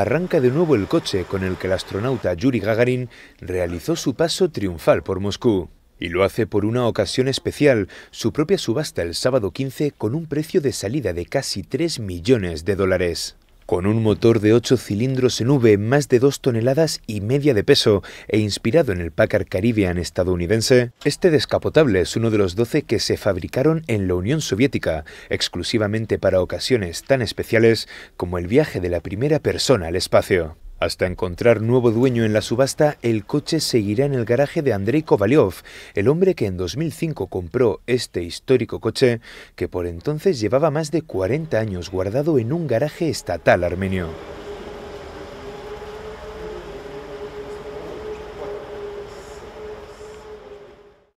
arranca de nuevo el coche con el que el astronauta Yuri Gagarin realizó su paso triunfal por Moscú. Y lo hace por una ocasión especial, su propia subasta el sábado 15 con un precio de salida de casi 3 millones de dólares. Con un motor de 8 cilindros en V, más de 2 toneladas y media de peso, e inspirado en el Packard Caribbean estadounidense, este descapotable es uno de los 12 que se fabricaron en la Unión Soviética, exclusivamente para ocasiones tan especiales como el viaje de la primera persona al espacio. Hasta encontrar nuevo dueño en la subasta, el coche seguirá en el garaje de Andrei Kovalyov, el hombre que en 2005 compró este histórico coche, que por entonces llevaba más de 40 años guardado en un garaje estatal armenio.